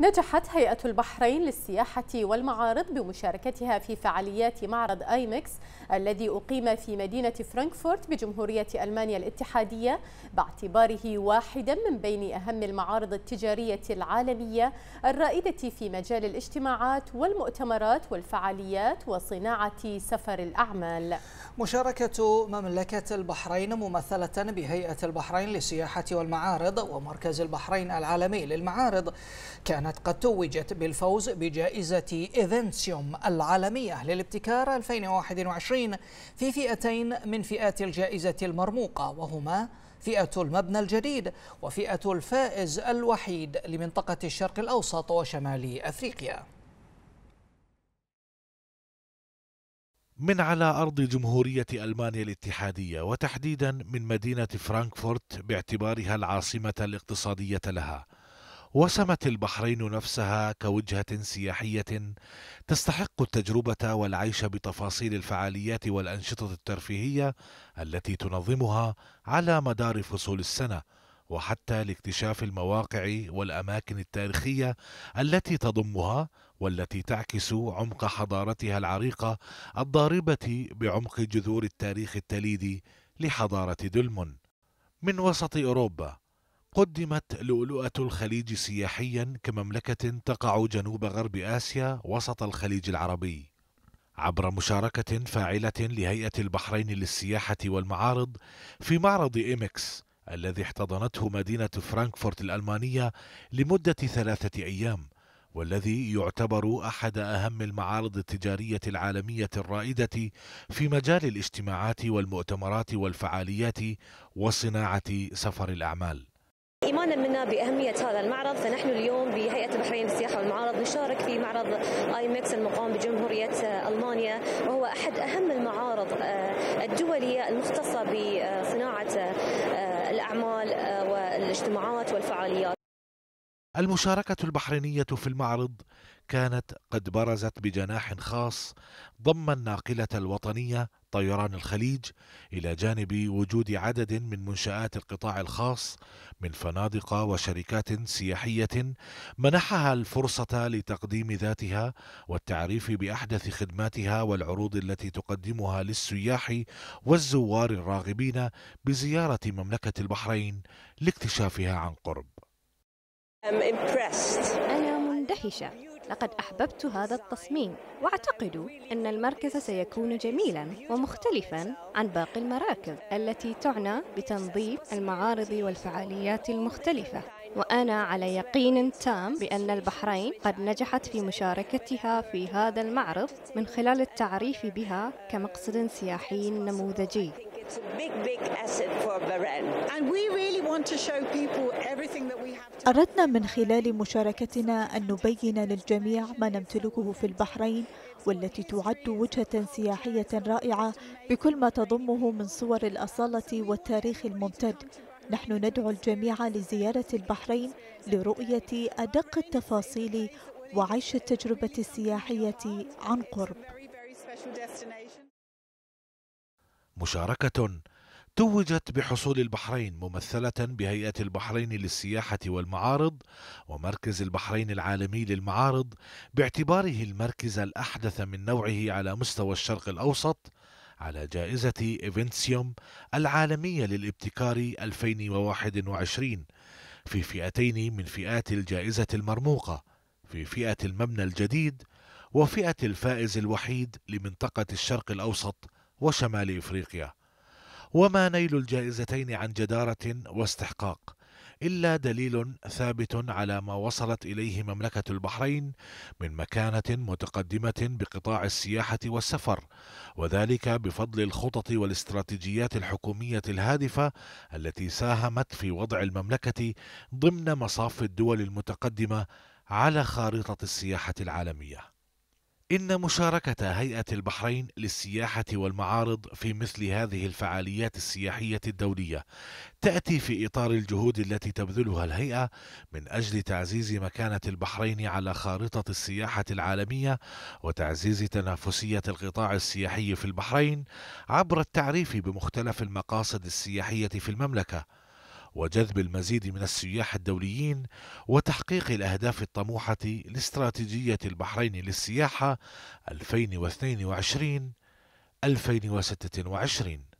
نجحت هيئة البحرين للسياحة والمعارض بمشاركتها في فعاليات معرض آيمكس الذي أقيم في مدينة فرانكفورت بجمهورية ألمانيا الاتحادية باعتباره واحدا من بين أهم المعارض التجارية العالمية الرائدة في مجال الاجتماعات والمؤتمرات والفعاليات وصناعة سفر الأعمال مشاركة مملكة البحرين ممثلة بهيئة البحرين للسياحة والمعارض ومركز البحرين العالمي للمعارض كان كانت قد توجت بالفوز بجائزة إيفنسيوم العالمية للابتكار 2021 في فئتين من فئات الجائزة المرموقة وهما فئة المبنى الجديد وفئة الفائز الوحيد لمنطقة الشرق الأوسط وشمال أفريقيا من على أرض جمهورية ألمانيا الاتحادية وتحديدا من مدينة فرانكفورت باعتبارها العاصمة الاقتصادية لها وسمت البحرين نفسها كوجهة سياحية تستحق التجربة والعيش بتفاصيل الفعاليات والأنشطة الترفيهية التي تنظمها على مدار فصول السنة وحتى لاكتشاف المواقع والأماكن التاريخية التي تضمها والتي تعكس عمق حضارتها العريقة الضاربة بعمق جذور التاريخ التليدي لحضارة دلمن من وسط أوروبا قدمت لؤلؤة الخليج سياحيا كمملكة تقع جنوب غرب آسيا وسط الخليج العربي عبر مشاركة فاعلة لهيئة البحرين للسياحة والمعارض في معرض إيمكس الذي احتضنته مدينة فرانكفورت الألمانية لمدة ثلاثة أيام والذي يعتبر أحد أهم المعارض التجارية العالمية الرائدة في مجال الاجتماعات والمؤتمرات والفعاليات وصناعة سفر الأعمال إيمانا منا بأهمية هذا المعرض فنحن اليوم بهيئة البحرين للسياحة والمعارض نشارك في معرض آيمكس المقام بجمهورية ألمانيا وهو أحد أهم المعارض آه، الدولية المختصة بصناعة آه، الأعمال آه، والاجتماعات والفعاليات المشاركة البحرينية في المعرض كانت قد برزت بجناح خاص ضم الناقلة الوطنية طيران الخليج إلى جانب وجود عدد من منشآت القطاع الخاص من فنادق وشركات سياحية منحها الفرصة لتقديم ذاتها والتعريف بأحدث خدماتها والعروض التي تقدمها للسياح والزوار الراغبين بزيارة مملكة البحرين لاكتشافها عن قرب. أنا مندهشة لقد أحببت هذا التصميم وأعتقد أن المركز سيكون جميلا ومختلفا عن باقي المراكز التي تعنى بتنظيف المعارض والفعاليات المختلفة وأنا على يقين تام بأن البحرين قد نجحت في مشاركتها في هذا المعرض من خلال التعريف بها كمقصد سياحي نموذجي أردنا من خلال مشاركتنا أن نبين للجميع ما نمتلكه في البحرين والتي تعد وجهة سياحية رائعة بكل ما تضمه من صور الأصالة والتاريخ الممتد نحن ندعو الجميع لزيارة البحرين لرؤية أدق التفاصيل وعيش التجربة السياحية عن قرب مشاركة توجت بحصول البحرين ممثلة بهيئة البحرين للسياحة والمعارض ومركز البحرين العالمي للمعارض باعتباره المركز الأحدث من نوعه على مستوى الشرق الأوسط على جائزة إيفنسيوم العالمية للابتكار 2021 في فئتين من فئات الجائزة المرموقة في فئة المبنى الجديد وفئة الفائز الوحيد لمنطقة الشرق الأوسط وشمال إفريقيا وما نيل الجائزتين عن جدارة واستحقاق إلا دليل ثابت على ما وصلت إليه مملكة البحرين من مكانة متقدمة بقطاع السياحة والسفر، وذلك بفضل الخطط والاستراتيجيات الحكومية الهادفة التي ساهمت في وضع المملكة ضمن مصاف الدول المتقدمة على خارطة السياحة العالمية. إن مشاركة هيئة البحرين للسياحة والمعارض في مثل هذه الفعاليات السياحية الدولية تأتي في إطار الجهود التي تبذلها الهيئة من أجل تعزيز مكانة البحرين على خارطة السياحة العالمية وتعزيز تنافسية القطاع السياحي في البحرين عبر التعريف بمختلف المقاصد السياحية في المملكة وجذب المزيد من السياح الدوليين وتحقيق الأهداف الطموحة لاستراتيجية البحرين للسياحة 2022 2026